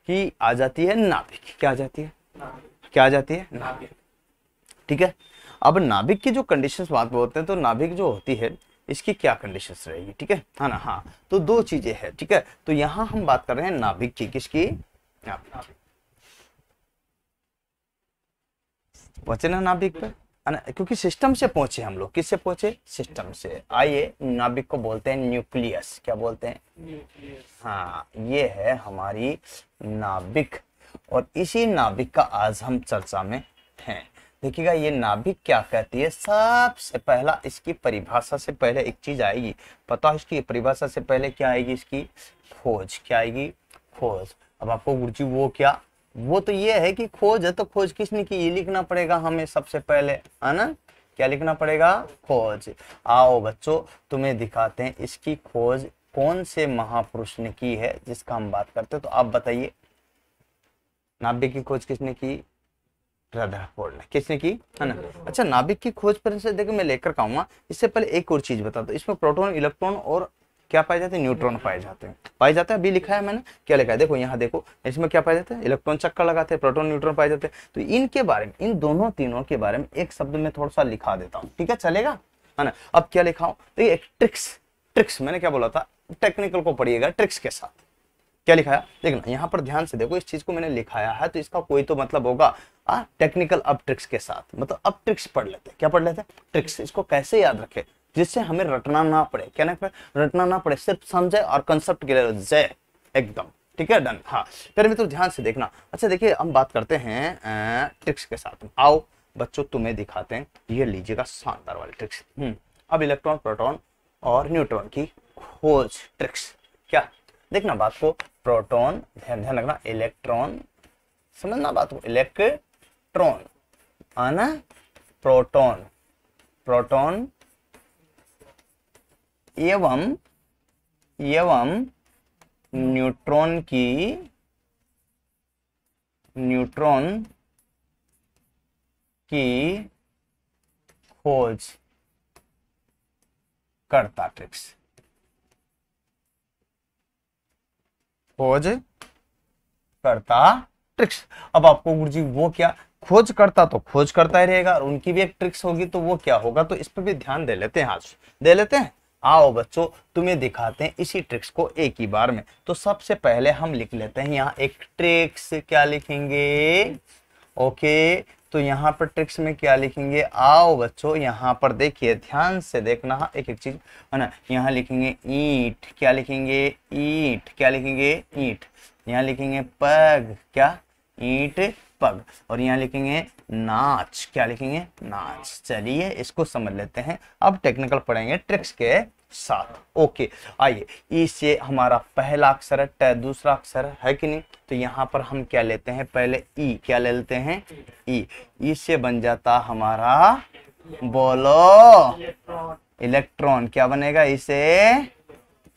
कि आ जाती है नाभिक क्या आ जाती है क्या आ जाती है नाभिक ठीक है अब नाभिक की जो कंडीशन बात बोलते हैं तो नाभिक जो होती है इसकी क्या कंडीशन रहेगी ठीक है हाँ ना हाँ तो दो चीजें हैं ठीक है तो यहाँ हम बात कर रहे हैं नाभिक की किसकी नाभिक ना है नाभिक पर क्योंकि सिस्टम से पहुंचे हम लोग किससे पहुंचे सिस्टम से आइए नाभिक को बोलते हैं न्यूक्लियस क्या बोलते हैं हाँ ये है हमारी नाभिक और इसी नाभिक का आज हम चर्चा में हैं देखिएगा ये नाभिक क्या कहती है सबसे पहला इसकी परिभाषा से पहले एक चीज आएगी पता है इसकी परिभाषा से पहले क्या आएगी इसकी खोज क्या आएगी खोज अब आपको गुरुजी वो क्या वो तो ये है कि खोज है तो खोज किसने की ये लिखना पड़ेगा हमें सबसे पहले है ना क्या लिखना पड़ेगा खोज आओ बच्चों तुम्हें दिखाते हैं इसकी खोज कौन से महापुरुष ने की है जिसका हम बात करते हैं तो आप बताइए नाभिक की खोज किसने की रदरफोर्ड ने किसने की है हाँ ना अच्छा नाभिक की खोज पर से देखो मैं लेकर कहूंगा हाँ। इससे पहले एक और चीज बता दो तो इसमें प्रोटोन इलेक्ट्रॉन और क्या पाए जाते हैं न्यूट्रॉन पाए जाते हैं पाए जाते हैं अभी लिखा है मैंने क्या लिखा है देखो यहाँ देखो इसमें क्या पाए जाते हैं इलेक्ट्रॉन चक्कर लगाते हैं प्रोटोन न्यूट्रॉन पाए जाते हैं तो इनके बारे में इन दोनों तीनों के बारे में एक शब्द में थोड़ा सा लिखा देता हूँ ठीक है चलेगा है हाँ ना अब क्या लिखा हूँ तो एक ट्रिक्स ट्रिक्स मैंने क्या बोला था टेक्निकल को पढ़िएगा ट्रिक्स के साथ क्या लिखाया देखना यहाँ पर ध्यान से देखो इस चीज को मैंने लिखाया है तो इसका कोई तो मतलब होगा आ, टेक्निकल अब ट्रिक्स के साथ मतलब अब ट्रिक्स पढ़ लेते क्या पढ़ लेते ट्रिक्स इसको कैसे याद रखे जिससे हमें रटना ना पड़े क्या ना रटना ना पड़े सिर्फ समझे और कंसेप्ट क्लियर हो एकदम ठीक है डन हाँ फिर मित्र तो ध्यान से देखना अच्छा देखिए हम बात करते हैं ट्रिक्स के साथ आओ बच्चों तुम्हें दिखाते हैं ये लीजिएगा शानदार वाली ट्रिक्स हम्म। अब इलेक्ट्रॉन प्रोटॉन और न्यूट्रॉन की खोज ट्रिक्स क्या देखना बात को प्रोटोन ध्यान ध्यान रखना इलेक्ट्रॉन समझना बात को इलेक्ट्रॉन आना प्रोटोन प्रोटोन एवं एवं न्यूट्रॉन की न्यूट्रॉन की खोज करता ट्रिक्स खोज करता ट्रिक्स अब आपको गुरु जी वो क्या खोज करता तो खोज करता ही रहेगा और उनकी भी एक ट्रिक्स होगी तो वो क्या होगा तो इस पर भी ध्यान दे लेते हैं आज दे लेते हैं आओ बच्चों तुम्हें दिखाते हैं इसी ट्रिक्स को एक ही बार में तो सबसे पहले हम लिख लेते हैं यहाँ एक ट्रिक्स क्या लिखेंगे ओके तो यहाँ पर ट्रिक्स में क्या लिखेंगे आओ बच्चों यहाँ पर देखिए ध्यान से देखना एक एक चीज़ है ना यहाँ लिखेंगे ईट क्या लिखेंगे ईट क्या लिखेंगे ईट यहाँ लिखेंगे पग क्या ईट पग और यहाँ लिखेंगे नाच क्या लिखेंगे नाच चलिए इसको समझ लेते हैं अब टेक्निकल पढ़ेंगे ट्रिक्स के साथ ओके आइए इसे हमारा पहला अक्षर है ट दूसरा अक्षर है कि नहीं तो यहाँ पर हम क्या लेते हैं पहले ई e क्या ले लेते हैं ई e। ई से बन जाता हमारा बोलो इलेक्ट्रॉन क्या बनेगा इसे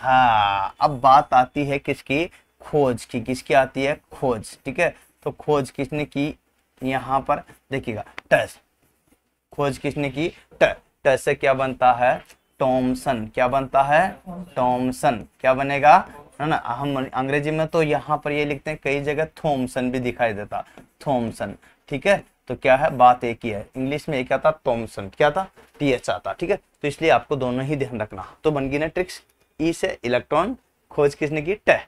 हाँ अब बात आती है किसकी खोज की किसकी आती है खोज ठीक है तो खोज किसने की यहां पर देखिएगा टस खोज किसने की ट ट से क्या बनता है टॉमसन क्या बनता है टॉमसन क्या बनेगा है ना हम अंग्रेजी में तो यहाँ पर ये लिखते हैं कई जगह थॉमसन भी दिखाई देता थॉमसन ठीक है तो क्या है बात एक ही है इंग्लिश में एक आता थॉमसन क्या था टी एच आता ठीक है तो इसलिए आपको दोनों ही ध्यान रखना तो बनगी ना ट्रिक्स ई से इलेक्ट्रॉन खोज किसने की टह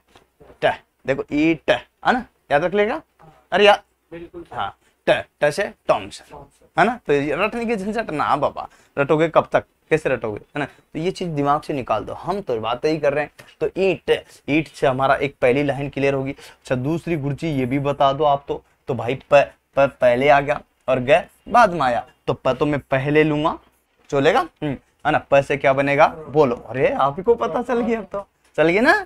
टह देखो ई टह है ना याद रख लेगा अरे यार हाँ ट ट से है ना तो रटने की झंझट ना बाबा रटोगे कब तक कैसे रटोगे है ना तो ये चीज दिमाग से निकाल दो हम तो बात ही कर रहे हैं तो ईट ईट से हमारा एक पहली लाइन क्लियर होगी अच्छा दूसरी गुरु ये भी बता दो आप तो तो भाई प, प पहले आ गया और गए बाद में आया तो प तो मैं पहले लूंगा चलेगा हम्म। है ना प से क्या बनेगा बोलो अरे आप ही को पता चल गया अब तो चल गया ना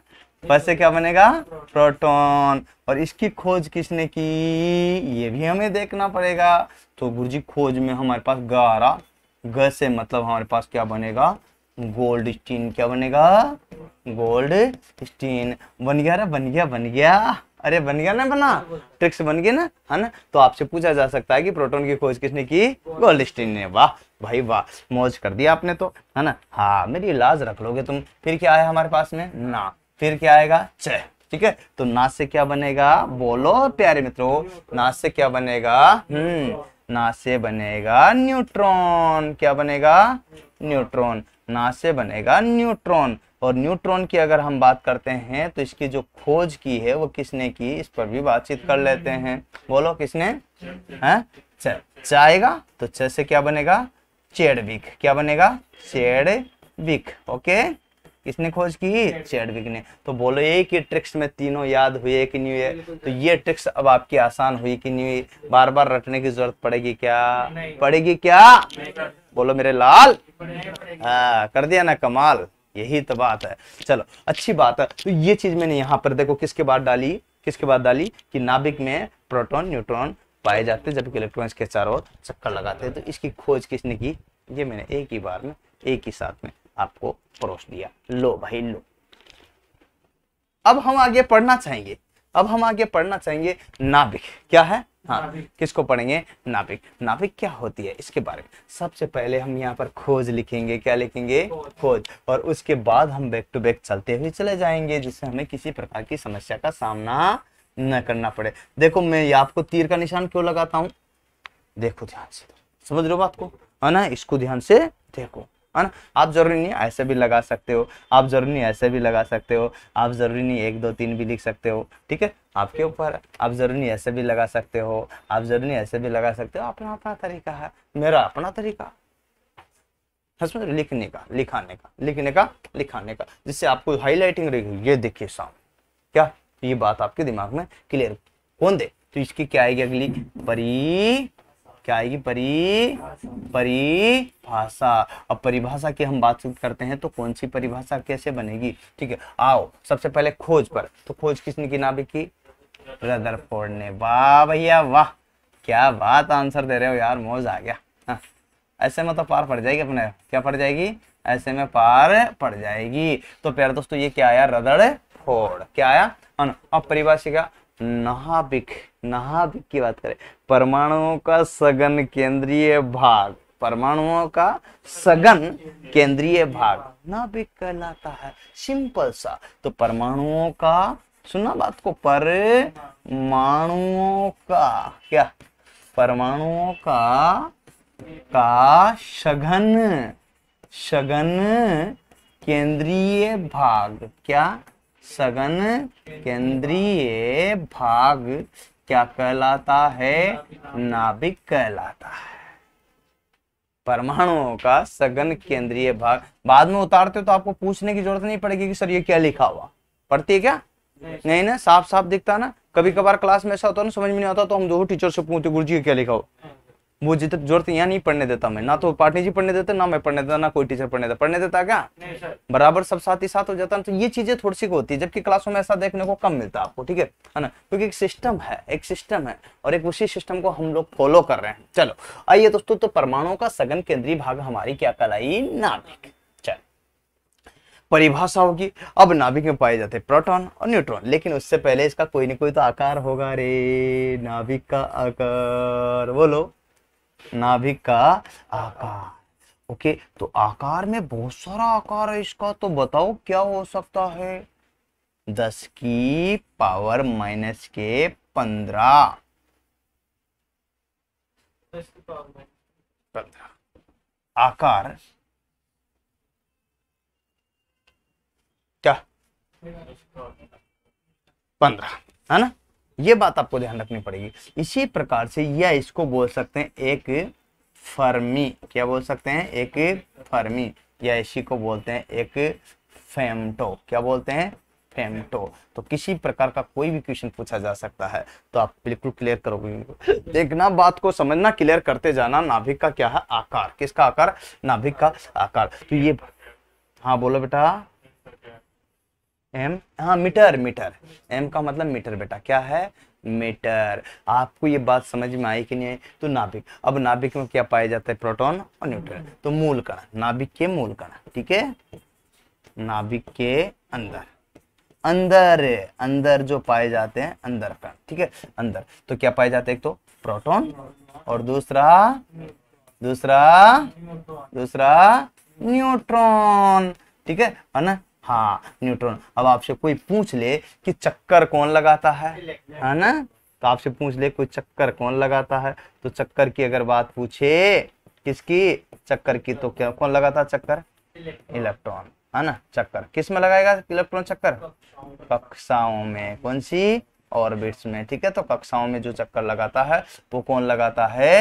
से क्या बनेगा प्रोटॉन और इसकी खोज किसने की ये भी हमें देखना पड़ेगा तो गुरुजी खोज में हमारे पास गारा ग से मतलब हमारे पास क्या बनेगा गोल्ड स्टीन क्या बनेगा गोल्ड स्टीन बन गया रे बन गया बन गया अरे बन गया ना बना ट्रिक्स बन गया ना है ना तो आपसे पूछा जा सकता है कि प्रोटॉन की खोज किसने की गोल्ड स्टीन ने वाह भाई वाह मौज कर दिया आपने तो है ना हाँ मेरी लाज रख लोगे तुम फिर क्या है हमारे पास में ना फिर क्या आएगा च ठीक है तो ना से क्या बनेगा बोलो प्यारे मित्रों ना से क्या बनेगा हम्म ना से बनेगा न्यूट्रॉन क्या बनेगा न्यूट्रॉन ना से बनेगा न्यूट्रॉन और न्यूट्रॉन की अगर हम बात करते हैं तो इसकी जो खोज की है वो किसने की इस पर भी बातचीत कर लेते हैं बोलो किसने है चाहेगा तो च से क्या बनेगा चेडविक क्या बनेगा चेडविक ओके किसने खोज की चैडविक ने तो बोलो ये कि ट्रिक्स में तीनों याद हुए कि नहीं हुए तो ये ट्रिक्स अब आपकी आसान हुई कि नहीं हुई बार बार रटने की जरूरत पड़ेगी क्या पड़ेगी क्या बोलो मेरे लाल हाँ कर दिया ना कमाल यही तो बात है चलो अच्छी बात है तो ये चीज मैंने यहाँ पर देखो किसके बाद डाली किसके बाद डाली कि नाभिक में प्रोटॉन न्यूट्रॉन पाए जाते जबकि इलेक्ट्रॉन के चारों चक्कर लगाते हैं तो इसकी खोज किसने की ये मैंने एक ही बार में एक ही साथ में आपको परोस दिया लो भाई लो अब हम आगे पढ़ना चाहेंगे अब हम आगे पढ़ना चाहेंगे नाभिक क्या है हाँ किसको पढ़ेंगे नाभिक नाभिक क्या होती है इसके बारे में सबसे पहले हम यहाँ पर खोज लिखेंगे क्या लिखेंगे खोज और उसके बाद हम बैक टू बैक चलते हुए चले जाएंगे जिससे हमें किसी प्रकार की समस्या का सामना न करना पड़े देखो मैं ये आपको तीर का निशान क्यों लगाता हूँ देखो ध्यान से समझ लो बात को है ना इसको ध्यान से देखो है ना आप ज़रूरी नहीं ऐसे भी लगा सकते हो आप ज़रूरी नहीं ऐसे भी लगा सकते हो आप ज़रूरी नहीं एक दो तीन भी लिख सकते हो ठीक है आपके ऊपर आप ज़रूरी नहीं ऐसे भी लगा सकते हो आप ज़रूरी नहीं ऐसे भी लगा सकते हो अपना अपना तरीका है मेरा अपना तरीका तो लिखने का लिखाने का लिखने का लिखाने का जिससे आपको हाईलाइटिंग रहेगी ये देखिए सामने क्या ये बात आपके दिमाग में क्लियर कौन दे तो इसकी क्या आएगी अगली परी क्या आएगी परी परिभाषा अब परिभाषा की हम बात करते हैं तो कौन सी परिभाषा कैसे बनेगी ठीक है आओ सबसे पहले खोज पर तो खोज किसने की नाभिक की रदरफोर्ड ने वाह भैया वाह क्या बात आंसर दे रहे हो यार मौज आ गया हाँ। ऐसे में तो पार पड़ जाएगी अपने क्या पड़ जाएगी ऐसे में पार पड़ जाएगी तो प्यार दोस्तों ये क्या आया रदड़ फोड़ क्या आया अब परिभाषिका नाभिक नाभिक की बात करें परमाणुओं का सघन केंद्रीय भाग परमाणुओं का सघन केंद्रीय भाग नाभिक कहलाता है सिंपल सा तो परमाणुओं का सुना बात को परमाणुओं का क्या परमाणुओं का का सघन सघन केंद्रीय भाग क्या सघन केंद्रीय भाग क्या कहलाता है नाभिक कहलाता है परमाणुओं का सघन केंद्रीय भाग बाद में उतारते हो तो आपको पूछने की जरूरत नहीं पड़ेगी कि सर ये क्या लिखा हुआ पढ़ती है क्या नहीं ना साफ साफ दिखता ना कभी कभार क्लास में ऐसा होता है ना समझ में नहीं आता तो हम दो टीचर से पूछते गुरु जी क्या लिखा हो वो तो जितने जोर यहाँ नहीं पढ़ने देता मैं ना तो पाटनी जी पढ़ने देते ना मैं पढ़ने देता ना कोई टीचर पढ़ने देता पढ़ने देता क्या बराबर सब साथ ही साथ हो जाता है तो ये चीजें थोड़ी सी होती है जबकि क्लासों में ऐसा देखने को कम मिलता है आपको ठीक है ना क्योंकि एक सिस्टम है एक सिस्टम है और एक उसी सिस्टम को हम लोग फॉलो कर रहे हैं चलो आइए दोस्तों तो परमाणु का सघन केंद्रीय भाग हमारी क्या कलाई नाभिक परिभाषा होगी अब नाभिक में पाए जाते प्रोटोन प्रोटॉन और न्यूट्रॉन लेकिन उससे पहले इसका कोई ना कोई तो आकार होगा रे नाभिक का आकार बोलो नाभिक का आकार ओके तो आकार में बहुत सारा आकार है इसका तो बताओ क्या हो सकता है दस की पावर माइनस के पंद्रह पंद्रह आकार क्या पंद्रह है ना ये बात आपको ध्यान रखनी पड़ेगी इसी प्रकार से यह इसको बोल सकते हैं एक फर्मी क्या बोल सकते हैं एक फर्मी या इसी को बोलते हैं एक फेमटो क्या बोलते हैं फेमटो तो किसी प्रकार का कोई भी क्वेश्चन पूछा जा सकता है तो आप बिल्कुल क्लियर करोगे देखना बात को समझना क्लियर करते जाना नाभिक का क्या है आकार किसका आकार नाभिक का आकार तो ये हाँ बोलो बेटा एम हाँ मीटर मीटर एम का मतलब मीटर बेटा क्या है मीटर आपको ये बात समझ में आई कि नहीं आई तो नाभिक अब नाभिक में क्या पाया जाता है प्रोटॉन और न्यूट्रॉन तो मूल कणा नाभिक के मूल कणा ठीक है नाभिक के अंदर अंदर अंदर जो पाए जाते हैं अंदर कण ठीक है अंदर तो क्या पाए जाते हैं एक तो प्रोटॉन और दूसरा दूसरा दूसरा न्यूट्रॉन ठीक है ना हाँ न्यूट्रॉन अब आपसे कोई पूछ ले कि चक्कर कौन लगाता है है हाँ ना तो आपसे पूछ ले कोई चक्कर कौन लगाता है तो चक्कर की अगर बात पूछे किसकी चक्कर की तो क्या कौन लगाता है चक्कर इलेक्ट्रॉन है हाँ ना चक्कर किस में लगाएगा इलेक्ट्रॉन चक्कर कक्षाओं में कौन सी ऑर्बिट्स में ठीक है तो कक्षाओं में जो चक्कर लगाता है वो कौन लगाता है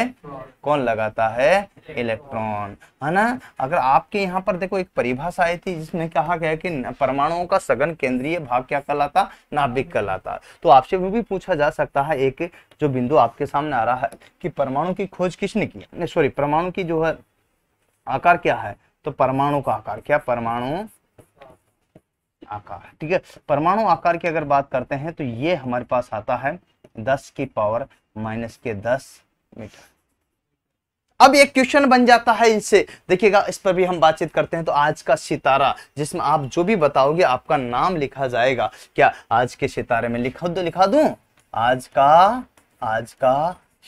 कौन लगाता है इलेक्ट्रॉन है ना अगर आपके यहाँ पर देखो एक परिभाषा आई थी जिसमें कहा गया कि परमाणुओं का सघन केंद्रीय भाग क्या कहलाता नाभिक कहलाता तो आपसे वो भी पूछा जा सकता है एक जो बिंदु आपके सामने आ रहा है कि परमाणु की खोज किसने की सॉरी परमाणु की जो है आकार क्या है तो परमाणु का आकार क्या परमाणु आकार ठीक है परमाणु आकार की अगर बात करते हैं तो ये हमारे पास आता है दस की पावर माइनस के दस मीटर अब एक क्वेश्चन बन जाता है इनसे देखिएगा इस पर भी हम बातचीत करते हैं तो आज का सितारा जिसमें आप जो भी बताओगे आपका नाम लिखा जाएगा क्या आज के सितारे में लिखा दो लिखा दूं आज का आज का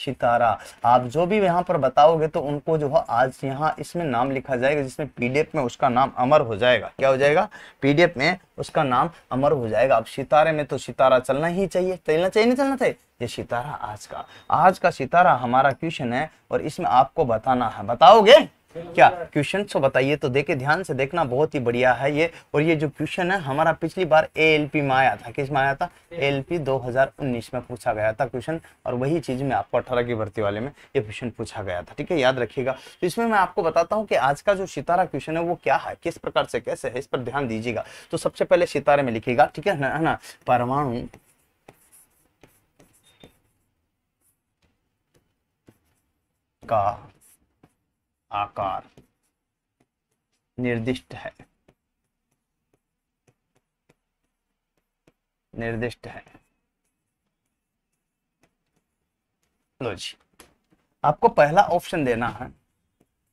सितारा आप जो भी यहाँ पर बताओगे तो उनको जो है आज यहाँ इसमें नाम लिखा जाएगा जिसमें पीडीएफ में उसका नाम अमर हो जाएगा क्या हो जाएगा पीडीएफ में उसका नाम अमर हो जाएगा अब सितारे में तो सितारा चलना ही चाहिए चलना चाहिए नहीं चलना चाहिए ये सितारा आज का आज का सितारा हमारा क्वेश्चन है और इसमें आपको बताना है बताओगे क्या क्वेश्चन को तो बताइए तो देखे ध्यान से देखना बहुत ही बढ़िया है ये और ये जो क्वेश्चन है हमारा पिछली बार ए एल पी में आया था किस में आया था ए एल पी दो हजार उन्नीस में पूछा गया था क्वेश्चन और वही चीज में आपको अठारह की भर्ती वाले में ये क्वेश्चन पूछा गया था ठीक है याद रखिएगा तो इसमें मैं आपको बताता हूँ कि आज का जो सितारा क्वेश्चन है वो क्या है किस प्रकार से कैसे है इस पर ध्यान दीजिएगा तो सबसे पहले सितारे में लिखेगा ठीक है ना, ना परमाणु का आकार निर्दिष्ट है निर्दिष्ट है लो जी आपको पहला ऑप्शन देना है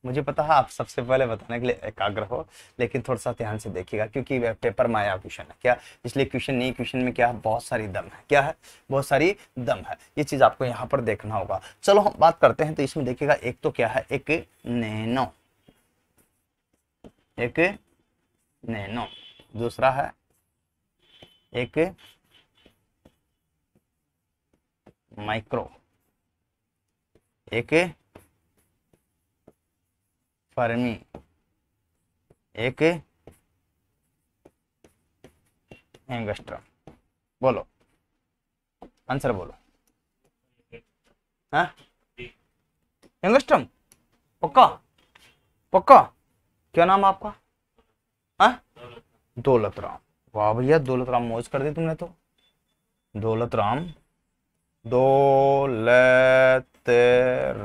मुझे पता है आप सबसे पहले बताने के लिए एकाग्र हो लेकिन थोड़ा सा ध्यान से देखिएगा क्योंकि पेपर माया क्वेश्चन है क्या इसलिए क्वेश्चन नहीं क्वेश्चन में क्या है बहुत सारी दम है क्या है बहुत सारी दम है ये चीज़ आपको यहाँ पर देखना होगा चलो हम बात करते हैं तो इसमें देखिएगा एक तो क्या है एक नैनो एक नैनो दूसरा है एक माइक्रो एक फर्मी एक एंगस्ट्रम बोलो आंसर बोलो हाँ? एंगस्ट्रम पक्का पक्का क्या नाम आपका हाँ दौलत राम वाह भैया दौलत राम मौज कर दी तुमने तो दौलत राम दौलत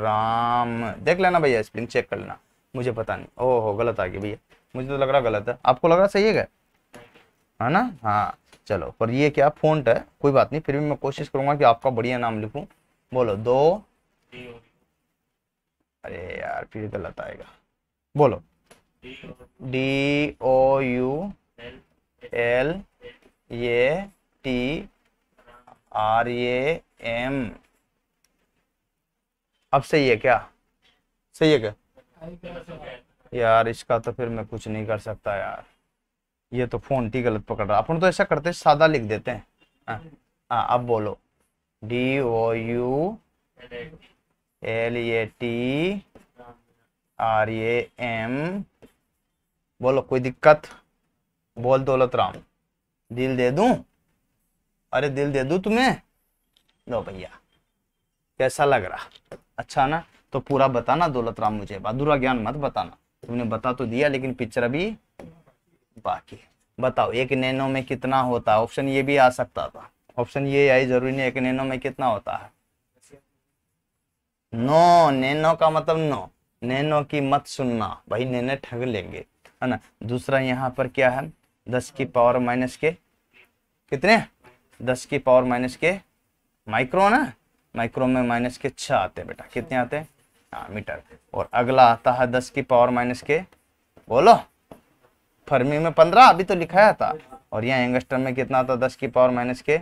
राम देख लेना भैया स्प्रिंग चेक कर लेना मुझे पता नहीं ओहो गलत आ गया भैया मुझे तो लग रहा गलत है आपको लग रहा सही है है ना हाँ चलो पर ये क्या फोन है कोई बात नहीं फिर भी मैं कोशिश करूंगा कि आपका बढ़िया नाम लिखूं बोलो दो अरे यार फिर गलत आएगा बोलो डी ओ यू एल ये टी आर ए एम अब सही है क्या सही है क्या यार इसका तो फिर मैं कुछ नहीं कर सकता यार ये तो फोन टी गलत पकड़ रहा अपन तो ऐसा करते हैं सादा लिख देते हैं हाँ, हाँ अब बोलो D O U L A T R A M बोलो कोई दिक्कत बोल दौलत राम दिल दे दूं अरे दिल दे दूं तुम्हें लो भैया कैसा लग रहा अच्छा ना तो पूरा बताना दौलत राम मुझे अधूरा ज्ञान मत बताना तुमने बता तो दिया लेकिन पिक्चर अभी बाकी बताओ एक नैनो में कितना होता है ऑप्शन ये भी आ सकता था ऑप्शन ये आई जरूरी नहीं एक नैनो में कितना होता है नो नैनो का मतलब नो नैनो की मत सुनना भाई नैने ठग लेंगे है ना दूसरा यहाँ पर क्या है दस की पावर माइनस के कितने दस की पावर माइनस के माइक्रो है माइक्रो में माइनस के छह आते हैं बेटा कितने आते हैं मीटर और अगला आता है दस की पावर माइनस के बोलो फर्मी में पंद्रह अभी तो लिखाया था और यहाँ एंगस्टर में कितना आता दस की पावर माइनस के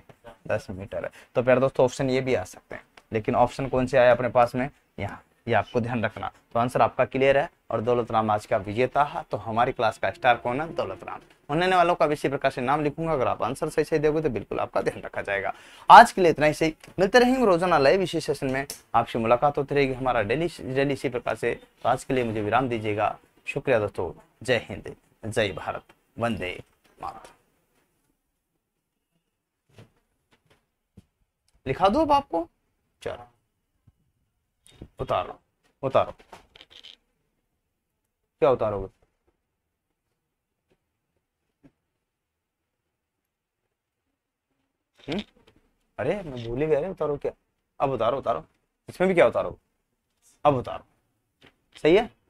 दस मीटर है तो प्यार दोस्तों ऑप्शन ये भी आ सकते हैं लेकिन ऑप्शन कौन से आया अपने पास में यहाँ ये आपको ध्यान रखना तो आंसर आपका क्लियर है और दौलत राम आज का विजेता है तो हमारी क्लास का स्टार कौन है दौलत राम होने वालों का इसी प्रकार से नाम लिखूंगा अगर आप आंसर सही सही दोगे तो बिल्कुल आपका ध्यान रखा जाएगा आज के लिए इतना ही सही मिलते रहेंगे रोजाना लाइव इसी सेशन में आपसे मुलाकात होती रहेगी हमारा डेली डेली इसी प्रकार से तो आज के लिए मुझे विराम दीजिएगा शुक्रिया दोस्तों जय हिंद जय भारत वंदे मात लिखा दो अब आपको चलो उतारो उतारो क्या उतारो अरे मैं भूल ही गया उतारो क्या अब उतारो उतारो इसमें भी क्या उतारो अब उतारो सही है